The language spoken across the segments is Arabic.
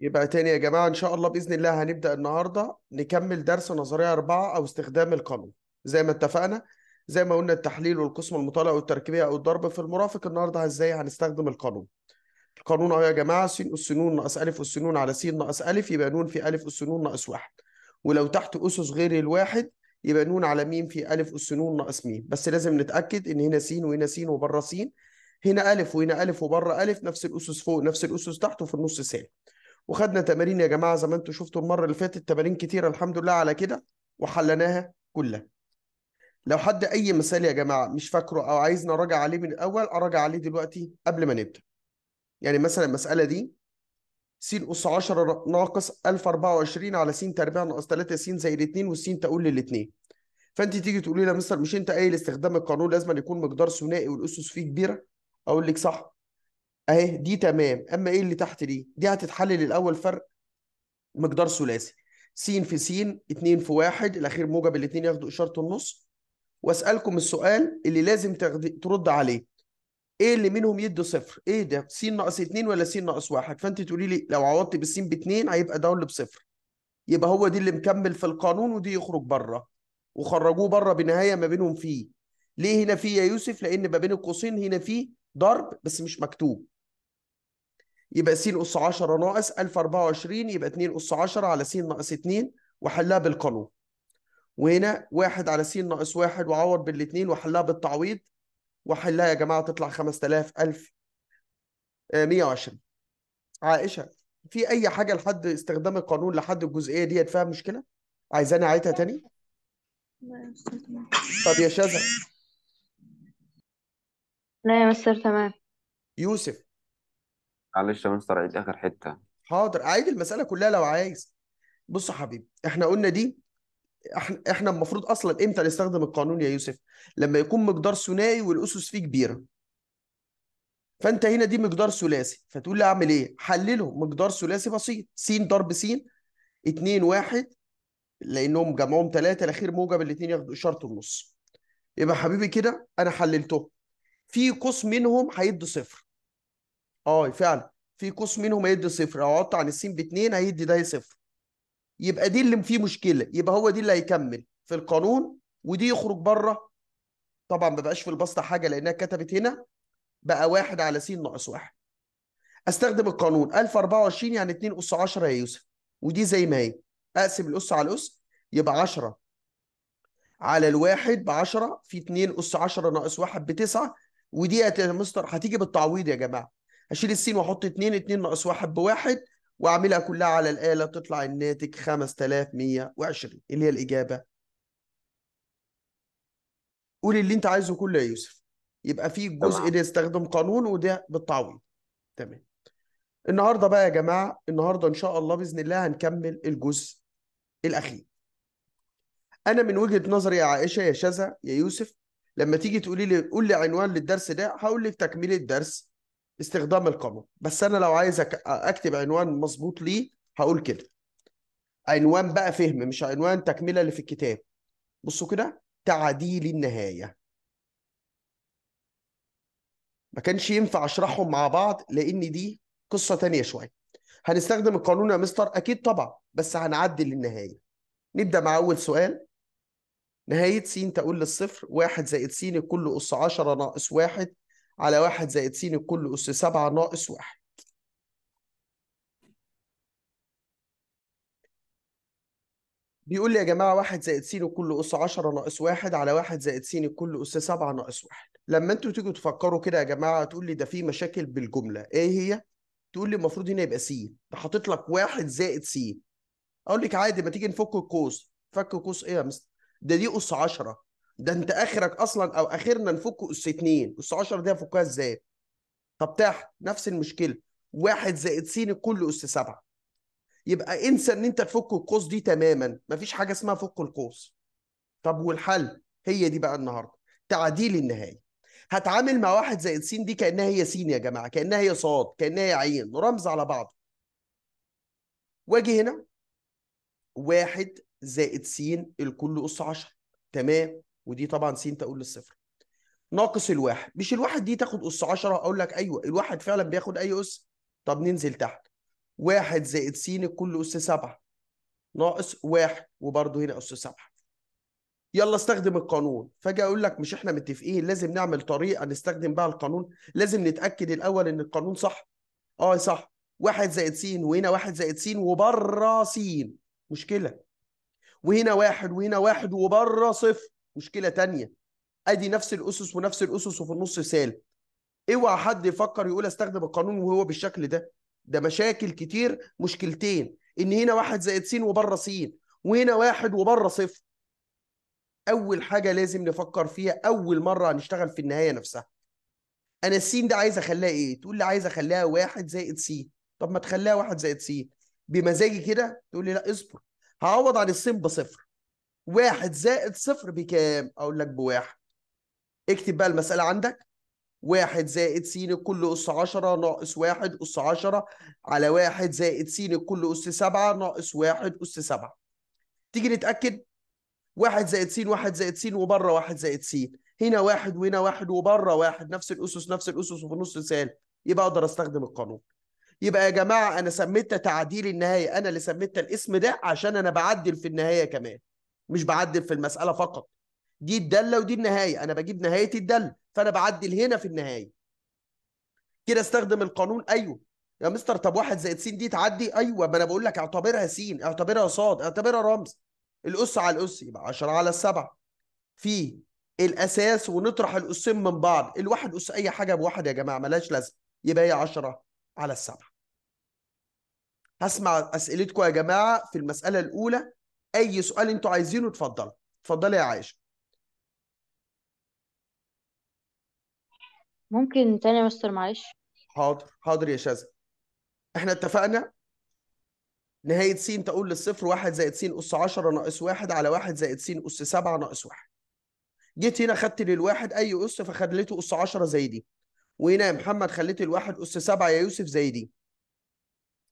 يبقى تاني يا جماعة إن شاء الله بإذن الله هنبدأ النهاردة نكمل درس نظرية أربعة أو استخدام القانون زي ما اتفقنا زي ما قلنا التحليل والقسم المطالع والتركيبية أو الضرب في المرافق النهاردة إزاي هنستخدم القانون القانون أهو يا جماعة س أس ن ناقص أ أس ن على س ناقص أ يبقى ن في أ أس ن ناقص واحد ولو تحت أسس غير الواحد يبقى ن على م في أ أس ن ناقص م بس لازم نتأكد إن هنا س وهنا س وبره س هنا أ وهنا أ وبره أ نفس الأسس فوق نفس الأسس تحت وفي النص سالب وخدنا تمارين يا جماعه زي ما انتم شفتوا المره اللي فاتت تمارين كتيره الحمد لله على كده وحلناها كلها لو حد اي مثال يا جماعه مش فاكره او عايزنا نراجع عليه من الاول اراجع عليه دلوقتي قبل ما نبدا يعني مثلا المساله دي س اس 10 ناقص 1024 على س تربيع ناقص 3 س زائد 2 والس تقول للاثنين فانت تيجي تقولي لي يا مستر مش انت قايل استخدام القانون لازم يكون مقدار ثنائي والاسس فيه كبيره اقول لك صح اهي دي تمام اما ايه اللي تحت دي دي هتتحلل الاول فرق مقدار ثلاثي س في س 2 في 1 الاخير موجب الاثنين ياخدوا اشاره النص واسالكم السؤال اللي لازم ترد عليه ايه اللي منهم يدوا صفر ايه ده س ناقص 2 ولا س ناقص 1 فانت تقولي لي لو عوضت بالس باتنين هيبقى ده اللي بصفر يبقى هو دي اللي مكمل في القانون ودي يخرج بره وخرجوه بره بنهايه ما بينهم فيه ليه هنا فيه يا يوسف لان ما بين القوسين هنا فيه ضرب بس مش مكتوب يبقى س أس 10 ناقص 1024 يبقى 2 أس 10 على س ناقص 2 وحلها بالقانون وهنا 1 على س ناقص 1 وعوض بالاثنين وحلها بالتعويض وحلها يا جماعة تطلع 5000 1000 120 عائشة في أي حاجة لحد استخدام القانون لحد الجزئية ديت فيها مشكلة؟ عايزاني أعيدها تاني؟ طب يا شذا لا يا مستر تمام يوسف معلش يا مستر عيد اخر حته حاضر عيد المساله كلها لو عايز بص يا حبيبي احنا قلنا دي احنا احنا المفروض اصلا امتى نستخدم القانون يا يوسف لما يكون مقدار ثنائي والاسس فيه كبيره فانت هنا دي مقدار ثلاثي فتقول لي اعمل ايه حلله مقدار ثلاثي بسيط س ضرب س 2 1 لانهم جمعهم 3 الاخير موجب الاثنين ياخدوا اشاره النص يبقى حبيبي كده انا حللته في قوس منهم هيدوا صفر اه فعلا في قوس منهم هيدي صفر لو قعدت عن السين باتنين هيدي ده صفر يبقى دي اللي فيه مشكله يبقى هو دي اللي هيكمل في القانون ودي يخرج بره طبعا ما بقاش في البسطه حاجه لانها كتبت هنا بقى واحد على س ناقص واحد استخدم القانون 1024 يعني 2 اس 10 يا يوسف ودي زي ما هي اقسم الاس على الاس يبقى 10 على الواحد ب 10 في 2 اس 10 ناقص 1 ب 9 ودي يا مستر هتيجي بالتعويض يا جماعه اشيل السين واحط 2 2 ناقص 1 بواحد واعملها كلها على الاله تطلع الناتج 5120 اللي هي الاجابه قول اللي انت عايزه كله يا يوسف يبقى في جزء ده يستخدم قانون وده بالتعويض تمام النهارده بقى يا جماعه النهارده ان شاء الله باذن الله هنكمل الجزء الاخير انا من وجهه نظري يا عائشه يا شذا يا يوسف لما تيجي تقولي لي قول لي عنوان للدرس ده هقول لك تكمله درس استخدام القانون بس انا لو عايز اكتب عنوان مظبوط ليه هقول كده عنوان بقى فهم مش عنوان تكمله اللي في الكتاب بصوا كده تعديل النهايه ما كانش ينفع اشرحهم مع بعض لان دي قصه تانية شويه هنستخدم القانون يا مستر اكيد طبعا بس هنعدل النهايه نبدا مع اول سؤال نهايه س تقول للصفر واحد زائد س الكل أس 10 ناقص واحد على واحد زائد س الكل أس سبعة ناقص واحد بيقول لي يا جماعة واحد زائد س كل أس عشرة ناقص واحد على واحد زائد س كل أس سبعة ناقص واحد لما انتوا تيجوا تفكروا كده يا جماعة تقول لي ده في مشاكل بالجملة ايه هي؟ تقول لي المفروض هنا يبقى س ده حاطط لك واحد زائد س اقول لك عادي ما تيجي نفك القوس فك قوس ايه يا مستر ده دي أس 10 ده انت اخرك اصلا او اخرنا نفك اس 2 اس 10 دي هفكها ازاي؟ طب تحت نفس المشكله واحد زائد س الكل اس 7 يبقى انسى ان انت تفك القوس دي تماما مفيش حاجه اسمها فك القوس طب والحل هي دي بقى النهارده تعديل النهايه هتعامل مع واحد زائد س دي كانها هي س يا جماعه كانها هي ص كانها هي عين رمز على بعضه واجي هنا واحد زائد س الكل اس 10 تمام ودي طبعا س تقول للصفر ناقص الواحد مش الواحد دي تاخد اس 10 اقول لك ايوه الواحد فعلا بياخد اي اس طب ننزل تحت واحد زائد س الكل اس 7 ناقص واحد وبرده هنا اس 7 يلا استخدم القانون فاجي اقول لك مش احنا متفقين لازم نعمل طريقه نستخدم بها القانون لازم نتاكد الاول ان القانون صح اه صح واحد زائد س وهنا واحد زائد س وبره س مشكله وهنا واحد وهنا واحد وبره صفر مشكله تانية ادي نفس الاسس ونفس الاسس وفي النص سال اوعى حد يفكر يقول استخدم القانون وهو بالشكل ده ده مشاكل كتير مشكلتين ان هنا واحد زائد س وبره س وهنا واحد وبره صفر اول حاجه لازم نفكر فيها اول مره هنشتغل في النهايه نفسها انا السين ده عايز اخليها ايه تقول لي عايز اخليها واحد زائد س طب ما تخليها واحد زائد س بمزاجي كده تقول لي لا اصبر هعوض عن السين بصفر واحد زائد صفر بكام؟ اقول لك بواحد اكتب بقى المساله عندك واحد زائد س كل أس 10 ناقص واحد أس 10 على واحد زائد س كل أس 7 ناقص واحد أس 7 تيجي نتأكد واحد زائد س واحد زائد س وبره واحد زائد س هنا واحد وهنا واحد وبره واحد نفس الأسس نفس الأسس وفي النص سالب يبقى أقدر أستخدم القانون يبقى يا جماعة أنا سميتها تعديل النهاية أنا اللي سميتها الاسم ده عشان أنا بعدل في النهاية كمان مش بعدل في المساله فقط دي الداله ودي النهايه انا بجيب نهايه الداله فانا بعدل هنا في النهايه كده استخدم القانون ايوه يا مستر طب واحد زائد س دي تعدي ايوه ما انا بقول لك اعتبرها س اعتبرها ص اعتبرها رمز الاس على الاس يبقى 10 على 7 في الاساس ونطرح الاسين من بعض الواحد اس اي حاجه بواحد يا جماعه ملهاش لازمه يبقى هي 10 على السبعه هسمع اسئلتكم يا جماعه في المساله الاولى اي سؤال انتوا عايزينه اتفضلوا اتفضلي يا عائشه ممكن تاني يا مستر معلش حاضر حاضر يا شاذة احنا اتفقنا نهاية س تقول للصفر واحد زائد س أس 10 ناقص واحد على واحد زائد س أس 7 ناقص واحد. جيت هنا خدت للواحد أي أس فخليته أس 10 زي دي. وهنا يا محمد خليت الواحد أس 7 يا يوسف زي دي.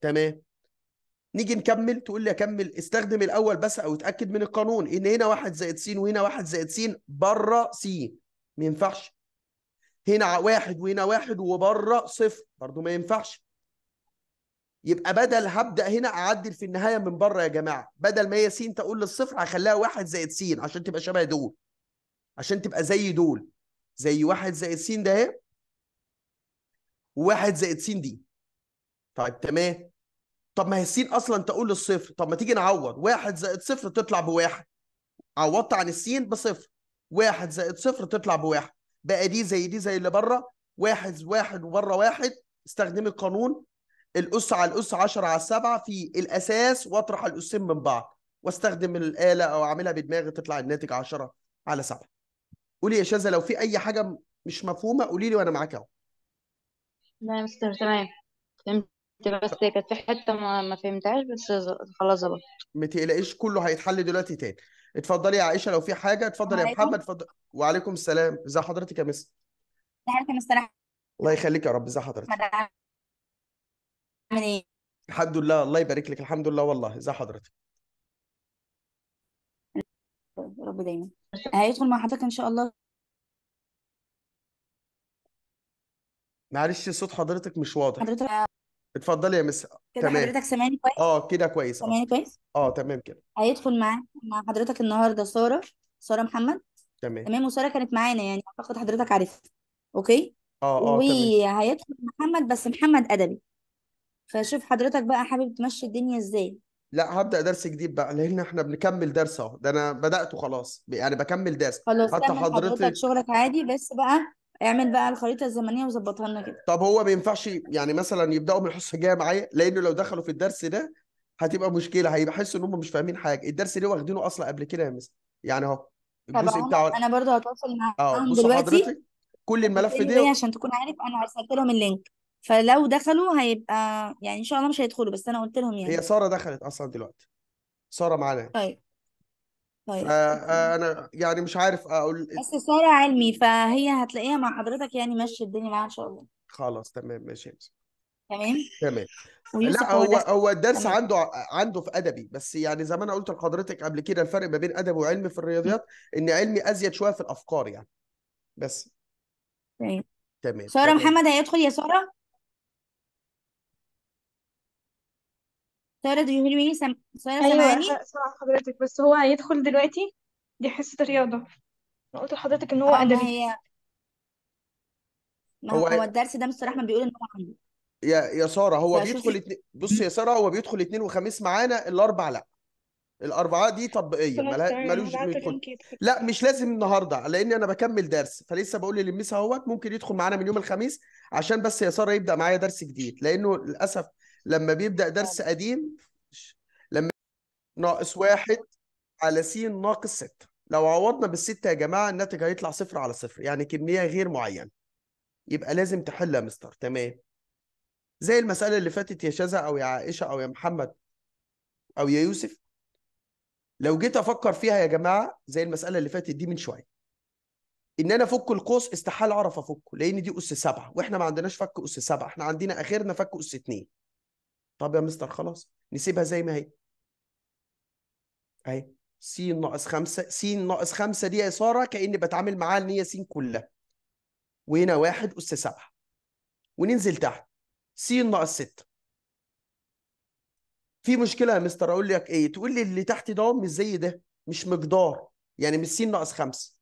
تمام. نيجي نكمل تقول لي اكمل استخدم الاول بس او اتاكد من القانون ان هنا واحد زائد س وهنا واحد زائد س بره س ما ينفعش هنا واحد وهنا واحد وبره صفر برضه ما ينفعش يبقى بدل هبدا هنا اعدل في النهايه من بره يا جماعه بدل ما هي س تقول للصفر هخليها واحد زائد س عشان تبقى شبه دول عشان تبقى زي دول زي واحد زائد س ده اهي وواحد زائد س دي طيب تمام طب ما هي السين اصلا تقول للصفر طب ما تيجي نعوض واحد زائد صفر تطلع بواحد عوضت عن السين بصفر واحد زائد صفر تطلع بواحد بقى دي زي دي زي اللي بره واحد واحد وبره واحد استخدمي القانون الأس على الأس 10 على 7 في الأساس وأطرح الأسين من بعض واستخدم الآلة أو أعملها بدماغي تطلع الناتج 10 على 7 قولي يا شاذة لو في أي حاجة مش مفهومة قولي لي وأنا معاك أهو لا يا مستر تمام بس كانت في حته ما, ما فهمتهاش بس خلاص ظبط ما تقلقيش كله هيتحل دلوقتي تاني اتفضلي يا عائشه لو في حاجه اتفضلي يا محمد اتفضل وعليكم السلام ازي حضرتك يا مس وعليكم السلام الله يخليك يا رب ازي حضرتك عامل ايه الحمد لله الله يبارك لك الحمد لله والله ازي حضرتك رب دايما هيدخل مع حضرتك ان شاء الله معلش صوت حضرتك مش واضح حضرتك اتفضلي يا مس كده تمام حضرتك سامعني كويس؟ اه كده كويس اه سامعني كويس؟ اه تمام كده هيدخل معاك مع حضرتك النهارده سارة سارة محمد تمام تمام وسارة كانت معانا يعني اعتقد حضرتك عارفها اوكي؟ اه اه تمام وهيدخل محمد بس محمد أدبي فشوف حضرتك بقى حابب تمشي الدنيا ازاي لا هبدأ درس جديد بقى لأن احنا بنكمل درس اهو ده أنا بدأته خلاص يعني بكمل درس خلاص حتى كمل حضرتك حضرتك شغلك عادي بس بقى اعمل بقى الخريطه الزمنيه وظبطها لنا كده طب هو ما ينفعش يعني مثلا يبداوا من الحصه الجايه معايا لانه لو دخلوا في الدرس ده هتبقى مشكله هيبقى حاسس ان هم مش فاهمين حاجه الدرس ليه واخدينه اصلا قبل كده يا مس يعني اهو الجزء بتاعه انا برضه هتواصل معاهم آه، دلوقتي كل الملف ده عشان تكون عارف انا ارسلت لهم اللينك فلو دخلوا هيبقى يعني ان شاء الله مش هيدخلوا بس انا قلت لهم يعني هي ساره دخلت اصلا دلوقتي ساره معانا طيب طيب فانا يعني مش عارف اقول إيه. بس سارة علمي فهي هتلاقيها مع حضرتك يعني ماشيه الدنيا معاها ان شاء الله خلاص تمام ماشي تمام تمام تمام ويوسف لا هو هو ده هو الدرس تمام عنده عنده في ادبي بس يعني زي ما انا قلت لحضرتك قبل كده الفرق ما بين ادبي وعلمي في الرياضيات ان علمي ازيد شويه في الافكار يعني بس تمام طيب. تمام سارة تمام محمد هيدخل يا سارة سارة جوهري سم... سارة ايوه سمعاني سامعة حضرتك بس هو هيدخل دلوقتي دي حصة رياضة انا قلت لحضرتك ان هو اه ما ادبي هي ما هو هو الدرس ده بصراحة ما بيقول ان هو عندي يا يا ساره هو بيدخل فشوفي اتنين بص يا ساره هو بيدخل اثنين وخميس معانا الاربع لا الاربعه دي تطبيقيه خلاص مالها تمام ملوش هبعت له يدخل لينك يدخل لا مش لازم النهارده لان انا بكمل درس فلسه بقول للميس اهوت ممكن يدخل معانا من يوم الخميس عشان بس يا ساره يبدا معايا درس جديد لانه للاسف لما بيبدأ درس قديم لما ناقص واحد على س ناقص ستة لو عوضنا بالستة يا جماعة الناتج هيطلع صفر على صفر يعني كمية غير معينة يبقى لازم تحل يا مستر تمام زي المسألة اللي فاتت يا شذا أو يا عائشة أو يا محمد أو يا يوسف لو جيت أفكر فيها يا جماعة زي المسألة اللي فاتت دي من شوية إن أنا أفك القوس استحال أعرف أفكه لأن دي أس سبعة وإحنا ما عندناش فك أس سبعة إحنا عندنا آخرنا فك أس اتنين طب يا مستر خلاص نسيبها زي ما هي اهي س ناقص خمسة س ناقص خمسة دي يا ساره كأني بتعامل معاها إن هي س كلها وهنا واحد أس سبعة وننزل تحت س ناقص ستة في مشكلة يا مستر أقول لك إيه تقول لي اللي تحت ده مش زي ده مش مقدار يعني مش س ناقص خمسة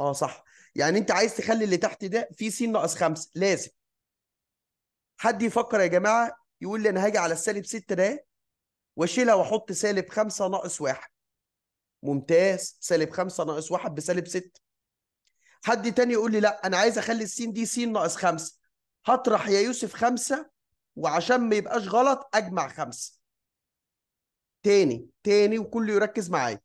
أه صح يعني أنت عايز تخلي اللي تحت ده في س ناقص خمسة لازم حد يفكر يا جماعة يقول لي انا هاجي على السالب 6 ده واشيلها واحط سالب 5 ناقص 1 ممتاز سالب 5 ناقص 1 بسالب 6 حد تاني يقول لي لا انا عايز اخلي السين دي سين ناقص 5 هطرح يا يوسف 5 وعشان ما يبقاش غلط اجمع 5 تاني تاني وكله يركز معايا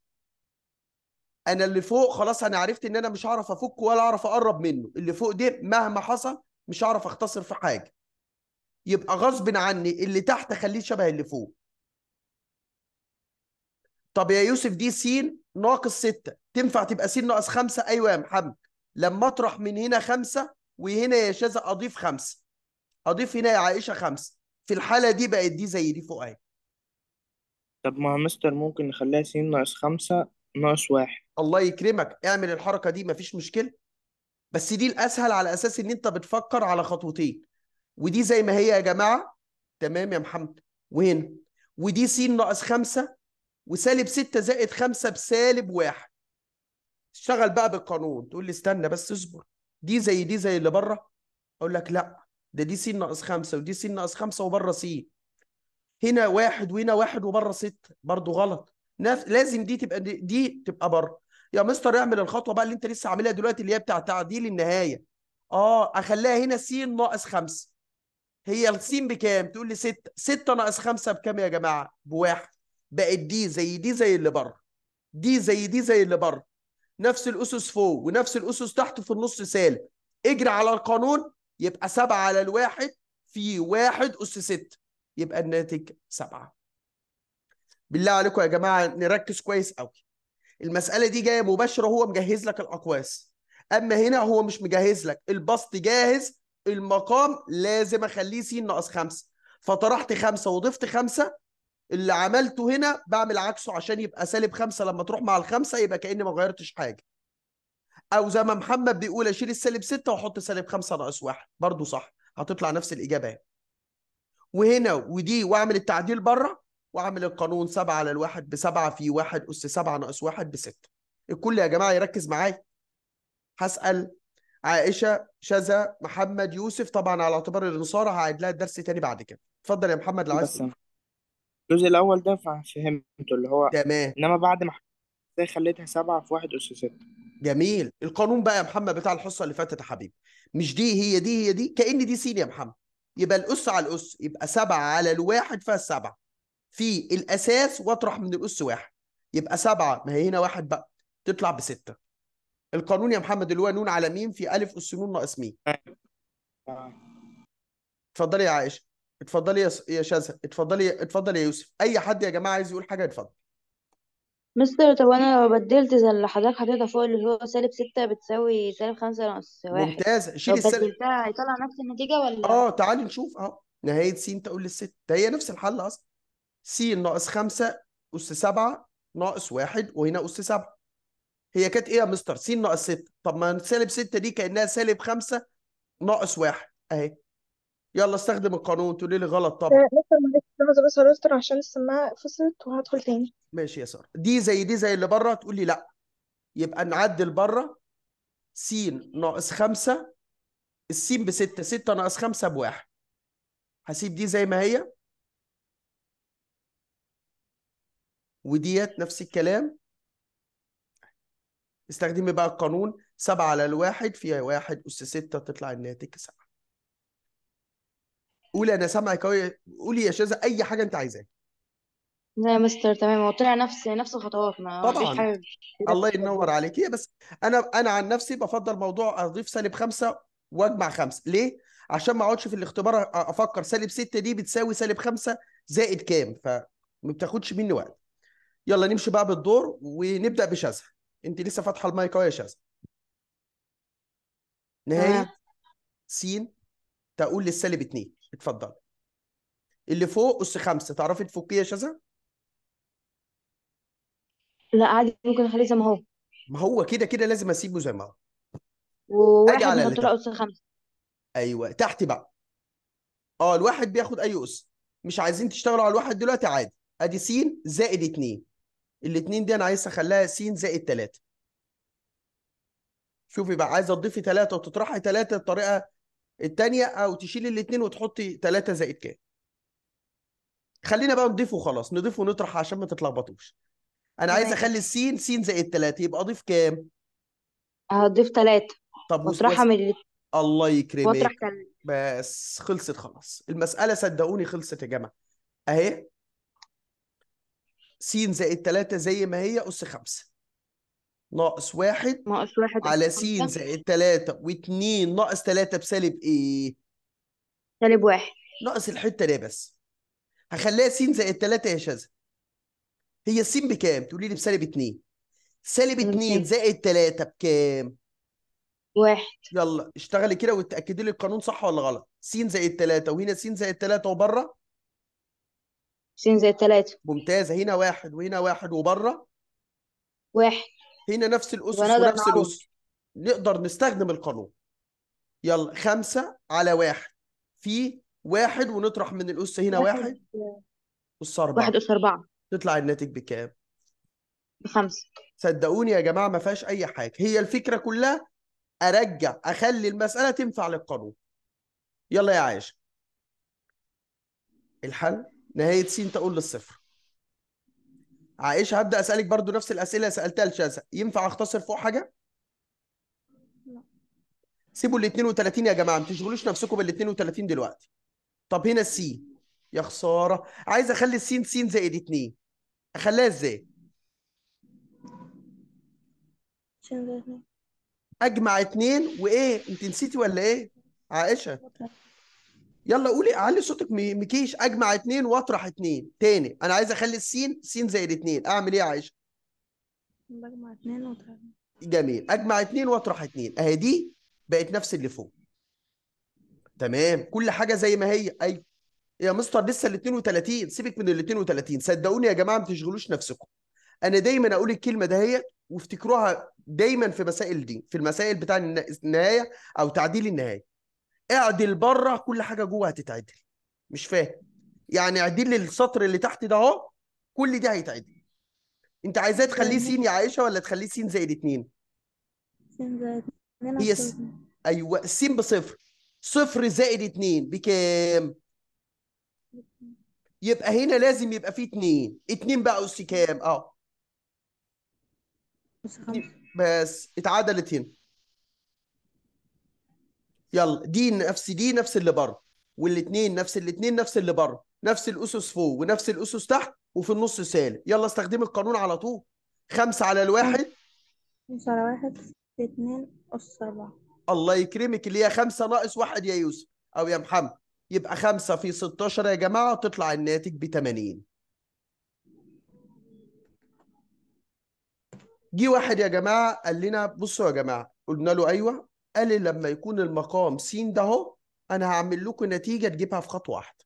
انا اللي فوق خلاص انا عرفت ان انا مش هعرف افك ولا اعرف اقرب منه اللي فوق ده مهما حصل مش هعرف اختصر في حاجه يبقى غصب عني اللي تحت خليه شبه اللي فوق طب يا يوسف دي س ناقص 6 تنفع تبقى س ناقص 5 ايوه يا محمد لما اطرح من هنا 5 وهنا يا شاذة اضيف 5 اضيف هنا يا عائشه 5 في الحاله دي بقت دي زي دي فوق اهي طب ما مستر ممكن نخليها س ناقص 5 ناقص 1 الله يكرمك اعمل الحركه دي مفيش مشكله بس دي الاسهل على اساس ان انت بتفكر على خطوتين ودي زي ما هي يا جماعه تمام يا محمد وهنا ودي س ناقص 5 وسالب 6 زائد 5 بسالب 1 اشتغل بقى بالقانون تقول لي استنى بس اصبر دي زي دي زي اللي بره اقول لك لا ده دي س ناقص 5 ودي س ناقص 5 وبره س هنا واحد وهنا واحد وبره 6 برضه غلط لازم دي تبقى دي, دي تبقى بره يا مستر اعمل الخطوه بقى اللي انت لسه عاملها دلوقتي اللي هي بتاع تعديل النهايه اه اخليها هنا س ناقص 5 هي السين بكام؟ تقول لي 6 6 ناقص 5 بكام يا جماعه؟ بواحد بقت دي زي دي زي اللي بره دي زي دي زي اللي بره نفس الاسس فوق ونفس الاسس تحت في النص سالب اجري على القانون يبقى 7 على الواحد في واحد اس 6 يبقى الناتج 7 بالله عليكم يا جماعه نركز كويس قوي المساله دي جايه مباشره هو مجهز لك الاقواس اما هنا هو مش مجهز لك البسط جاهز المقام لازم اخليه س ناقص 5 فطرحت 5 وضفت 5 اللي عملته هنا بعمل عكسه عشان يبقى سالب 5 لما تروح مع الخمسه يبقى كاني ما غيرتش حاجه او زي ما محمد بيقول اشيل السالب 6 واحط سالب 5 ناقص 1 برضه صح هتطلع نفس الاجابه هنا وهنا ودي واعمل التعديل بره واعمل القانون 7 على الواحد ب 7 في 1 اس 7 ناقص 1 ب 6 الكل يا جماعه يركز معايا هسال عائشه شذا محمد يوسف طبعا على اعتبار النصارى هعيد لها الدرس تاني بعد كده اتفضل يا محمد لو عايز بس الجزء الاول ده فهمته اللي هو تمام انما بعد ما ازاي خليتها سبعه في واحد اس سته جميل القانون بقى يا محمد بتاع الحصه اللي فاتت يا حبيبي مش دي هي دي هي دي كأن دي سين يا محمد يبقى الأس على الأس يبقى سبعة على الواحد فيها السبعة في الأساس واطرح من الأس واحد يبقى سبعة ما هي هنا واحد بقى تطلع بستة القانون يا محمد اللي هو نون على ميم في الف اس نون ناقص ميم اتفضلي يا عائشه اتفضلي يا شاذة اتفضلي اتفضلي يا يوسف اي حد يا جماعه عايز يقول حاجه اتفضل مستر طب انا لو بدلت زي اللي حضرتك حاططها فوق اللي هو سالب 6 بتساوي سالب 5 ناقص 1 ممتاز شيل لو السالب بدلتها هيطلع نفس النتيجه ولا اه تعالي نشوف اهو نهايه س تقول للست ده هي نفس الحل اصلا س ناقص 5 اس 7 ناقص 1 وهنا اس 7 هي كانت ايه يا مستر س ناقص 6 طب ما سالب 6 دي كانها سالب 5 ناقص 1 اهي يلا استخدم القانون تقولي لي غلط طبعا لحظه بس يا مستر عشان السماعه فصلت وهدخل تاني ماشي يا ساره دي زي دي زي اللي بره تقول لي لا يبقى نعدل بره س ناقص 5 الس ب 6 6 ناقص 5 بواحد هسيب دي زي ما هي وديت نفس الكلام استخدمي بقى القانون 7 على الواحد فيها واحد أس 6 تطلع الناتج 7 قولي أنا سامعك قوي قولي يا شاذة أي حاجة أنت عايزاها لا يا مستر تمام هو طلع نفس نفس الخطوات ما طبعا حاجة الله ينور عليك هي بس أنا أنا عن نفسي بفضل موضوع أضيف سالب خمسة وأجمع خمسة ليه؟ عشان ما أقعدش في الاختبار أفكر سالب 6 دي بتساوي سالب خمسة زائد كام فما بتاخدش مني وقت يلا نمشي بقى بالدور ونبدأ بشاذة انت لسه فاتحه المايك اهو يا شاذ نهايه س تقول للسالب 2 اتفضل اللي فوق اس 5 تعرفي تفكيه يا شاذة؟ لا عادي ممكن اخليه زي ما هو ما هو كده كده لازم اسيبه زي ما هو وواحد على اللي اس 5 ايوه تحت بقى اه الواحد بياخد اي اس مش عايزين تشتغلوا على الواحد دلوقتي عادي ادي س زائد 2 الاثنين دي انا عايز اخليها س زائد 3 شوفي بقى عايزه تضيفي 3 وتطرحي 3 الطريقه الثانيه او تشيلي الاثنين وتحطي 3 زائد كام خلينا بقى نضيفه خلاص نضيفه ونطرح عشان ما تتلخبطوش انا عايز اخلي س س زائد 3 يبقى اضيف كام هضيف 3 طب واطرحها من ال... الله يكرمك بس خلصت خلاص المساله صدقوني خلصت يا جماعه اهي س زائد 3 زي ما هي أس 5 ناقص واحد ناقص واحد على س زائد 3 و2 ناقص 3 بسالب إيه؟ سالب واحد ناقص الحتة دي بس هخليها س زائد 3 يا شاذة هي س بكام؟ تقولي لي بسالب 2 سالب 2 زائد 3 بكام؟ واحد يلا اشتغلي كده وتاكدي لي القانون صح ولا غلط س زائد 3 وهنا س زائد 3 وبره سين زائد 3 ممتازه هنا واحد وهنا واحد وبره واحد هنا نفس الاسس ونفس الاسس نقدر نستخدم القانون يلا خمسة على واحد في واحد ونطرح من الأس هنا واحد أس أربعة واحد أس أربعة تطلع الناتج بكام؟ بخمسة صدقوني يا جماعة ما فيهاش أي حاجة هي الفكرة كلها أرجع أخلي المسألة تنفع للقانون يلا يا عايشة الحل نهايه س تقول للصفر عائشه هبدا اسالك برضو نفس الاسئله سالتها لشاذة ينفع اختصر فوق حاجه سيبوا ال 32 يا جماعه ما تشغلوش نفسكم بال 32 دلوقتي طب هنا السي يا خساره عايز اخلي السين سين زائد 2 اخليها ازاي اجمع اتنين وايه انت نسيتي ولا ايه عائشه يلا قولي اعلي صوتك مكيش اجمع اتنين واطرح اتنين تاني انا عايز اخلي السين سين زائد اتنين اعمل ايه يا عائشه؟ بجمع اتنين واطرح جميل اجمع اتنين واطرح اتنين اهي دي بقت نفس اللي فوق تمام كل حاجه زي ما هي ايوه يا مستر لسه ال 32 سيبك من ال 32 صدقوني يا جماعه ما تشغلوش نفسكم انا دايما اقول الكلمه دهيت وافتكروها دايما في مسائل دي في المسائل بتاع النهايه او تعديل النهايه اعدل بره كل حاجه جوه هتتعدل مش فاهم يعني اعدل السطر اللي تحت ده اهو كل ده هيتعدل انت عايزاه تخليه سين يعني يا عائشه ولا تخليه سين زائد 2 سين زائد 2 ايوه سين بصفر صفر زائد 2 بكام يبقى هنا لازم يبقى فيه 2 2 بقى اس كام اه بس اتعدلت هنا يلا دي نفس دي نفس اللي بره والاثنين نفس الاثنين نفس اللي بره نفس الاسس فوق ونفس الاسس تحت وفي النص سالب يلا استخدم القانون على طول خمسة على الواحد خمسة على واحد اتنين أس أربعة الله يكرمك اللي هي خمسة ناقص واحد يا يوسف أو يا محمد يبقى خمسة في 16 يا جماعة تطلع الناتج بتمانين 80 جه واحد يا جماعة قال لنا بصوا يا جماعة قلنا له أيوه قال لي لما يكون المقام س ده اهو انا هعمل لكم نتيجه تجيبها في خطوه واحده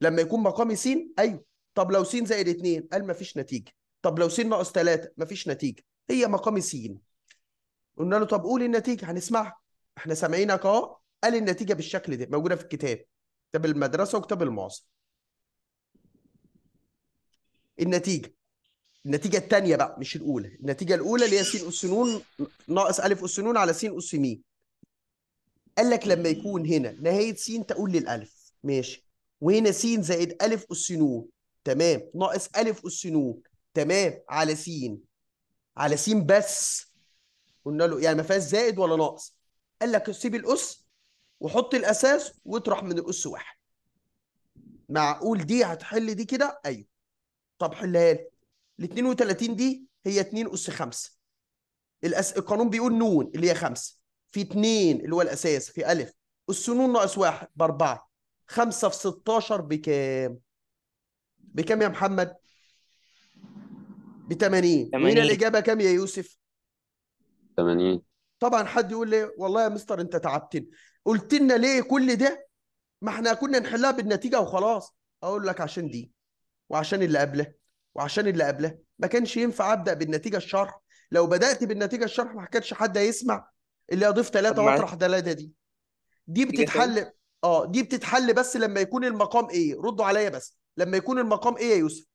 لما يكون مقامي س ايوه طب لو س زائد 2 قال مفيش نتيجه طب لو س ناقص 3 مفيش نتيجه هي مقامي س قلنا له طب قول النتيجه هنسمعها احنا سامعينك اهو قال النتيجه بالشكل ده موجوده في الكتاب كتاب المدرسه وكتاب المعاصر النتيجه النتيجه الثانيه بقى مش الاولى النتيجه الاولى اللي هي س اس ن ناقص ا اس ن على س اس م قال لك لما يكون هنا نهايه س تقول للالف ماشي وهنا س زائد ا اس ن تمام ناقص ا اس ن تمام على س على س بس قلنا له يعني ما فيهاش زائد ولا ناقص قال لك سيب الاس وحط الاساس واطرح من الاس واحد معقول دي هتحل دي كده ايوه طب حلها لي ال 32 دي هي 2 أس 5 الأس... القانون بيقول نون اللي هي 5 في 2 اللي هو الأساس في ألف أس نون ناقص 1 ب 4 5 في 16 بكام؟ بكام يا محمد؟ ب 80 هنا الإجابة كام يا يوسف؟ 80 طبعا حد يقول لي والله يا مستر انت تعبتني قلت لنا ليه كل ده ما احنا كنا نحلها بالنتيجه وخلاص اقول لك عشان دي وعشان اللي قبله وعشان اللي قبلها ما كانش ينفع ابدا بالنتيجه الشرح لو بدات بالنتيجه الشرح ما كانش حد هيسمع اللي اضيف ثلاثه واطرح ثلاثه دي دي بتتحل إيه؟ اه دي بتتحل بس لما يكون المقام ايه ردوا عليا بس لما يكون المقام ايه يا يوسف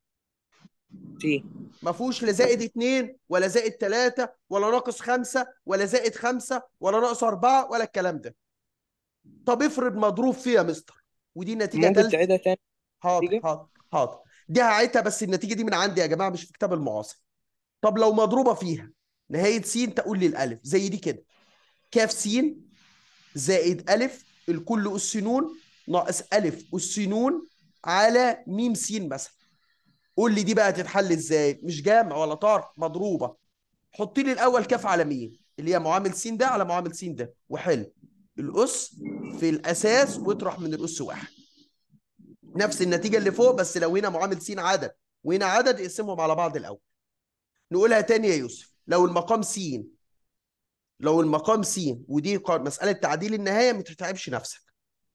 تي ما فيهوش لا زائد اثنين ولا زائد ثلاثه ولا ناقص خمسة ولا زائد خمسة ولا ناقص أربعة ولا الكلام ده طب افرض مضروب فيها مستر ودي نتيجة ممكن تعيدها تاني حاضر حاضر حاضر دعايتها بس النتيجه دي من عندي يا جماعه مش في كتاب المعاصر طب لو مضروبه فيها نهايه س تقول لي الالف زي دي كده كاف س زائد الف الكل اس نون ناقص الف اس نون على ميم س مثلا قول لي دي بقى هتتحل ازاي مش جامع ولا طرح مضروبه حط لي الاول كاف على مين اللي هي معامل س ده على معامل س ده وحل الاس في الاساس واطرح من الاس واحد نفس النتيجه اللي فوق بس لو هنا معامل س عدد وهنا عدد اقسمهم على بعض الاول نقولها تاني يا يوسف لو المقام س لو المقام س ودي مساله تعديل النهايه ما تتعبش نفسك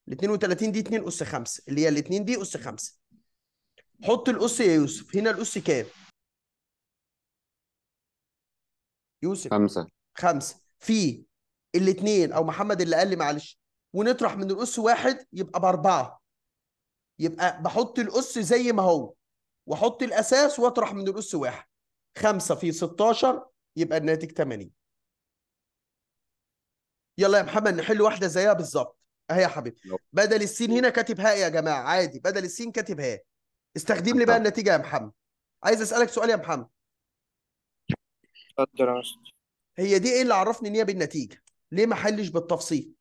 ال 32 دي 2 اس 5 اللي هي ال 2 دي اس 5 حط الاس يا يوسف هنا الاس كام يوسف خمسة خمسة في الاثنين او محمد اللي قال لي معلش ونطرح من الاس واحد يبقى باربعه يبقى بحط الأس زي ما هو وأحط الأساس وأطرح من الأس واحد خمسة في 16 يبقى الناتج 80 يلا يا محمد نحل واحدة زيها بالظبط أهي يا حبيبي بدل السين هنا كاتب هاء يا جماعة عادي بدل السين كاتب هاء استخدم لي بقى النتيجة يا محمد عايز أسألك سؤال يا محمد هي دي ايه اللي عرفني ان هي بالنتيجه؟ ليه ما حلش بالتفصيل؟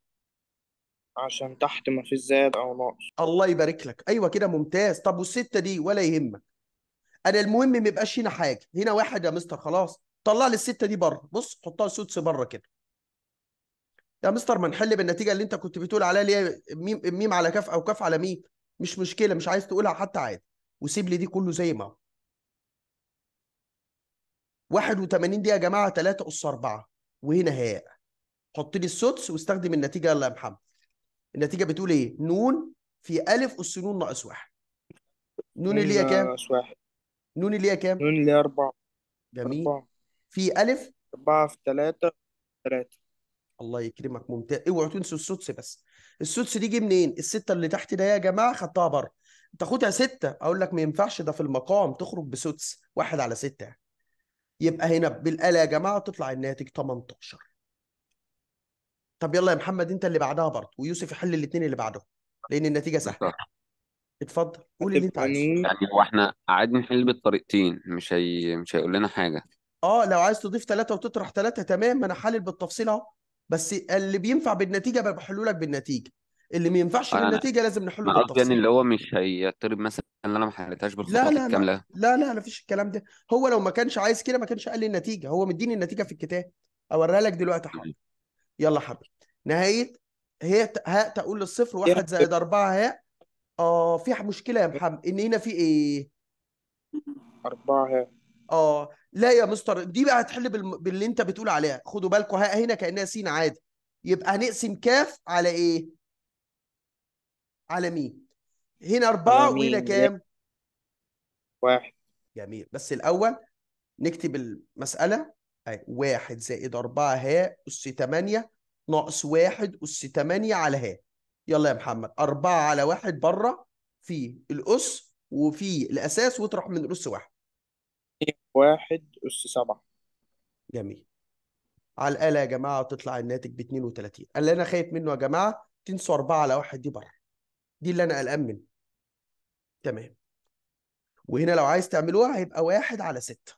عشان تحت ما فيش زاد او ناقص الله يبارك لك ايوه كده ممتاز طب والسته دي ولا يهمك انا المهم ما يبقاش هنا حاجه هنا واحد يا مستر خلاص طلع لي السته دي بره بص حطها سدس بره كده يا مستر ما نحل بالنتيجه اللي انت كنت بتقول عليها اللي هي ميم على كاف او كاف على ميم مش مشكله مش عايز تقولها حتى عادي وسيب لي دي كله زي ما هو 81 دي يا جماعه 3 اس 4 وهنا هاء حط لي السدس واستخدم النتيجه يلا يا محمد النتيجه بتقول ايه نون في الف اس نون ناقص واحد نون اللي هي كام ناقص واحد نون اللي هي كام نون اللي هي اربعه جميل في الف اربعه في ثلاثه ثلاثه الله يكرمك ممتاز اوعوا تنسوا السدس بس السدس دي جه منين السته اللي تحت ده يا جماعه خدتها بره تاخدها ستة أقول لك ما ينفعش ده في المقام تخرج بسدس واحد على ستة يبقى هنا بالآلة يا جماعة تطلع الناتج 18 طب يلا يا محمد انت اللي بعدها برضه ويوسف يحل الاثنين اللي بعدهم لان النتيجه سهله اتفضل قول اللي انت عايزه يعني هو احنا قاعدين نحل بالطريقتين مش هي... مش هيقول لنا حاجه اه لو عايز تضيف ثلاثه وتطرح ثلاثه تمام ما انا حلل بالتفصيل اهو بس اللي بينفع بالنتيجه بحله لك بالنتيجه اللي ما ينفعش أنا- بالنتيجه لازم نحله بالتفصيل قصدي يعني اللي هو مش هيضطرب مثلا ان انا ما حلتهاش بالخطوات لا لا الكامله لا لا لا مفيش الكلام ده هو لو ما كانش عايز كده ما كانش قال لي النتيجه هو مديني النتيجه في الكتاب اوريها لك دلوقتي حالا يلا حبيبي نهايه هي هاء تقول للصفر واحد زائد أربعة هاء اه في مشكله يا محمد ان هنا في ايه أربعة هاء اه لا يا مستر دي بقى هتحل بال... باللي انت بتقول عليها خدوا بالكم هاء هنا كانها سين عادي يبقى هنقسم كاف على ايه على مين هنا أربعة وهنا كام واحد جميل بس الأول نكتب المسألة أي واحد زائد أربعة ها أس تمانية ناقص واحد أس تمانية على ها يلا يا محمد أربعة على واحد بره في الأس وفي الأساس وتروح من الأس واحد واحد أس سبعة جميل على الآلة يا جماعة تطلع الناتج ب 32 اللي أنا خايف منه يا جماعة تنسوا أربعة على واحد دي بره دي اللي أنا قلقان منه تمام وهنا لو عايز تعملوها هيبقى واحد على ستة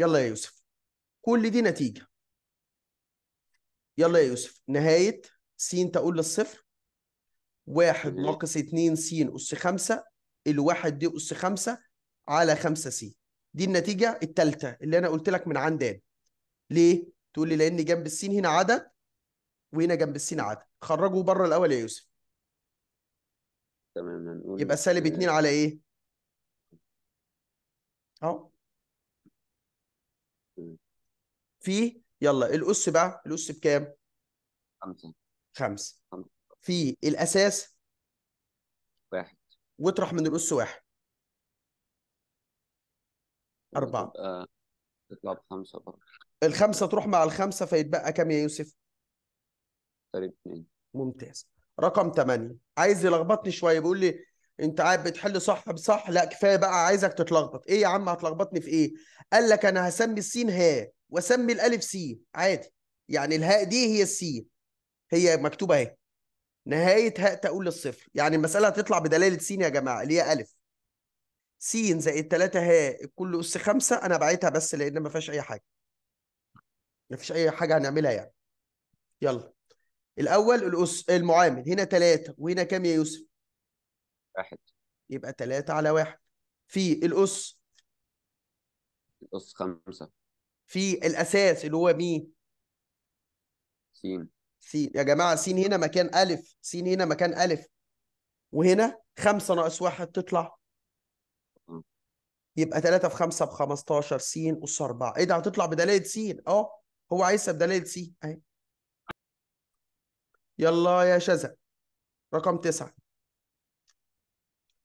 يلا يا يوسف كل دي نتيجة يلا يا يوسف نهاية س تقول للصفر واحد ناقص اتنين س أس خمسة الواحد دي أس خمسة على خمسة س دي النتيجة التالتة اللي أنا قلت لك من عند آن ليه؟ تقول لي لأن جنب السين هنا عدد وهنا جنب السين عدد خرجوا بره الأول يا يوسف تمام يبقى سالب اتنين على ايه؟ اهو في يلا الأس بقى الأس بكام؟ خمسة خمسة في الأساس واحد واطرح من الأس واحد أربعة تطلع بخمسة برضه الخمسة تروح مع الخمسة فيتبقى كام يا يوسف؟ تقريبا اثنين ممتاز رقم ثمانية عايز يلخبطني شوية بيقول لي انت قاعد بتحل صح بصح لا كفايه بقى عايزك تتلخبط ايه يا عم هتلخبطني في ايه قال لك انا هسمي السين ها واسمي الالف سي عادي يعني الهاء دي هي السي هي مكتوبه اهي نهايه هاء تقول للصفر يعني المساله هتطلع بدلاله سين يا جماعه اللي هي الف س زائد 3 هاء كل اس 5 انا باعتها بس لان ما فيهاش اي حاجه ما فيش اي حاجه هنعملها يعني يلا الاول الاس المعامل هنا 3 وهنا كام يا يوسف واحد يبقى 3 على 1 في الاس الاس 5 في الاساس اللي هو مين سين سين يا جماعه سين هنا مكان الف سين هنا مكان الف وهنا خمسة ناقص واحد تطلع يبقى 3 في 5 ب 15 س اس 4 ايه ده هتطلع بدلاله س اه هو عايزها بدلاله س اهي يلا يا شذا رقم 9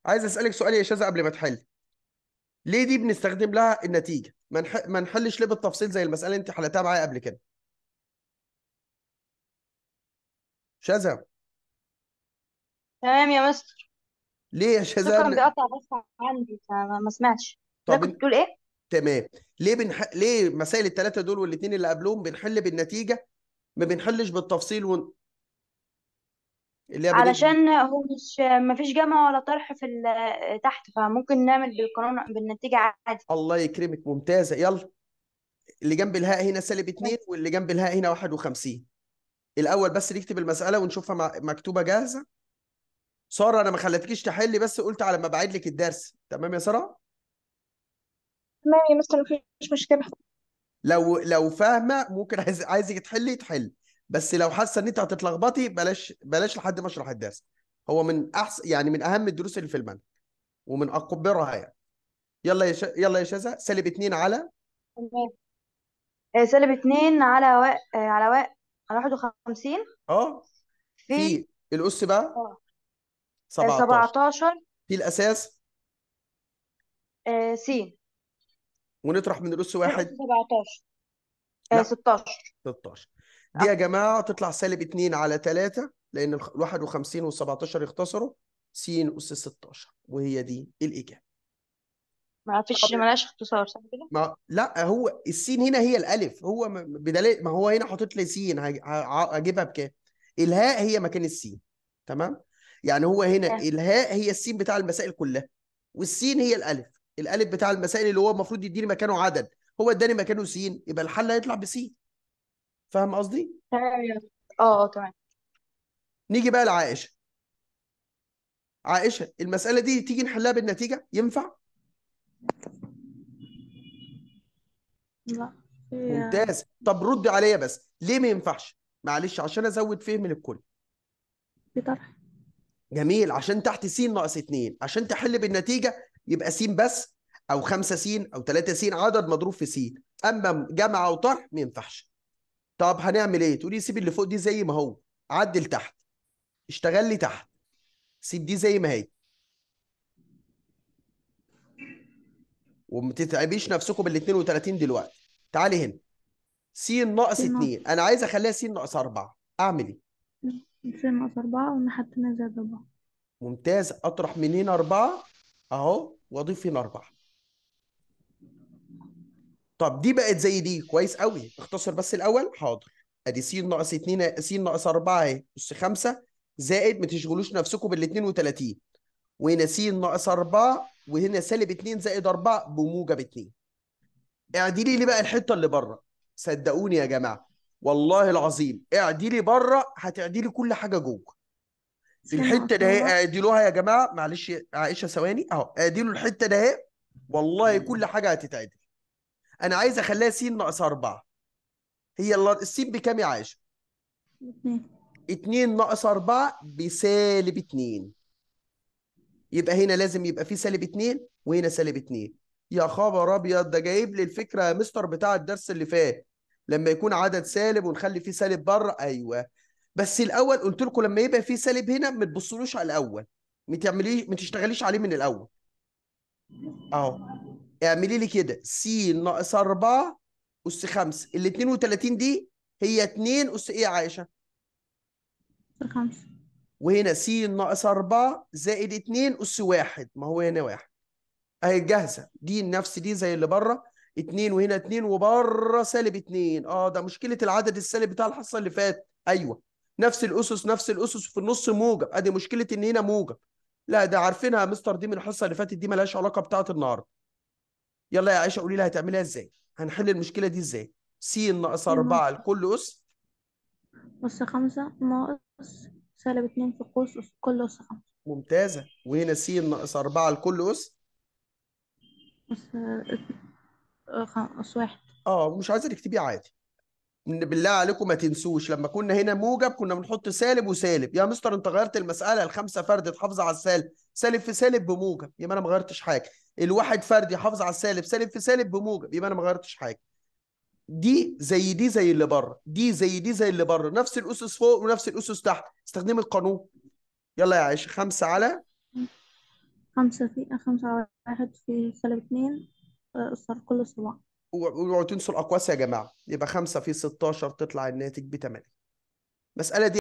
عايز اسالك سؤال يا شذا قبل ما تحل ليه دي بنستخدم لها النتيجه ما نحلش ليه بالتفصيل زي المساله اللي انت حلتها معايا قبل كده شذا تمام يا مستر ليه يا شذا شكرا بيقطع بس عندي فما سمعتش طب كنت بتقول ايه تمام ليه بنح... ليه مسائل الثلاثه دول والاثنين اللي قبلهم بنحل بالنتيجه ما بنحلش بالتفصيل ون... اللعبة دي علشان هو مش مفيش جمع ولا طرح في تحت فممكن نعمل بالقانون بالنتيجة عادي الله يكرمك ممتازة يلا اللي جنب الهاء هنا سالب اتنين واللي جنب الهاء هنا 51 الأول بس نكتب المسألة ونشوفها مكتوبة جاهزة سارة أنا ما خليتكيش تحلي بس قلت على ما أبعد لك الدرس تمام يا سارة؟ تمام يا مستر مفيش مشكلة لو لو فاهمة ممكن عايز عايزك تحلي تحلي بس لو حاسه ان انت هتتلخبطي بلاش بلاش لحد ما اشرح الدرس هو من احسن يعني من اهم الدروس اللي في المنهج ومن اقبرها يعني يلا يا ش... يلا يا شذا سالب 2 على آه، سالب 2 آه، على و... على و... على 51 اه في في الاس بقى 17 آه. في الاساس س ونطرح من الاس واحد 17 16 16 دي يا جماعه تطلع سالب 2 على 3 لان ال 51 وال 17 اختصروا س اس 16 وهي دي الاجابه ما فيش مالهاش اختصار صح كده؟ ما لا هو السين هنا هي الالف هو بدليل ما هو هنا حاطط لي سين هجيبها بكام؟ الهاء هي مكان السين تمام؟ يعني هو هنا الهاء هي السين بتاع المسائل كلها والسين هي الالف الالف بتاع المسائل اللي هو المفروض يديني مكانه عدد هو اداني مكانه سين يبقى الحل هيطلع بسين فاهم قصدي؟ تمام اه اه تمام نيجي بقى لعائشه عائشه المساله دي تيجي نحلها بالنتيجه ينفع؟ لا ممتاز طب رد عليا بس ليه ما ينفعش؟ معلش عشان ازود فهم للكل طرح جميل عشان تحت س ناقص 2 عشان تحل بالنتيجه يبقى س بس او 5 س او 3 س عدد مضروب في س اما جمع وطرح ما ينفعش طب هنعمل ايه تقولي سيب اللي فوق دي زي ما هو عدل تحت اشتغل لي تحت سيب دي زي ما هي وما تتعبيش نفسكم بال 32 دلوقتي تعالي هنا س ناقص 2 انا عايز اخليها س ناقص 4 اعمل ايه س ناقص 4 ونحط هنا زائد 4 ممتاز اطرح من هنا 4 اهو واضيف هنا 4 طب دي بقت زي دي كويس قوي اختصر بس الاول حاضر ادي س ناقص 2 س ناقص 4 اهي اس 5 زائد ما تشغلوش نفسكم بال 32 وهنا س ناقص 4 وهنا سالب 2 زائد 4 بموجب 2 اعدلي لي بقى الحته اللي بره صدقوني يا جماعه والله العظيم اعدلي بره هتعدلي كل حاجه جوه في الحته ده اعدلوها يا جماعه معلش عائشه ثواني اهو اعدلوا الحته ده والله كل حاجه هتتعدل انا عايز اخليها س ناقص 4 هي الس بكام يا عاشر 2 ناقص 4 بسالب 2 يبقى هنا لازم يبقى في سالب 2 وهنا سالب 2 يا خبر ابيض ده جايب لي الفكره يا مستر بتاع الدرس اللي فات لما يكون عدد سالب ونخلي فيه سالب بره ايوه بس الاول قلت لكم لما يبقى فيه سالب هنا ما تبصلوش على الاول ما تعمليش ما تشتغليش عليه من الاول اهو اعملي لي كده س ناقص 4 أس 5 ال 32 دي هي 2 أس إيه يا عائشة؟ 5 وهنا س ناقص 4 زائد 2 أس 1 ما هو هنا 1 أهي جاهزة دي نفس دي زي اللي بره 2 وهنا 2 وبره سالب 2 اه ده مشكلة العدد السالب بتاع الحصة اللي فات ايوه نفس الأسس نفس الأسس في النص موجب ادي مشكلة ان هنا موجب لا ده عارفينها يا مستر دي من الحصة اللي فاتت دي مالهاش علاقة بتاعة النهارده يلا يا عائشه قولي لي هتعمليها ازاي هنحل المشكله دي ازاي س ناقص 4 لكل اس اس 5 ناقص سالب 2 في قوس اس كل اس 5 ممتازه وهنا س ناقص 4 لكل اس آه، اس اس 1 اه مش عايزه تكتبيه عادي بالله عليكم ما تنسوش لما كنا هنا موجب كنا بنحط سالب وسالب يا مستر انت غيرت المساله الخمسه فرد تحافظ على السالب سالب في سالب بموجب يبقى انا ما غيرتش حاجه الواحد فردي حافظ على السالب سالب في سالب بموجب يبقى انا ما غيرتش حاجه دي زي دي زي اللي بره دي زي دي زي اللي بره نفس الاسس فوق ونفس الاسس تحت استخدمي القانون يلا يا عائشه خمسة على خمسة في خمسة على واحد في سالب اتنين اسر آه، كل سبعه وتنسوا تنسوا الاقواس يا جماعه يبقى خمسة في 16 تطلع الناتج ب 8 المساله دي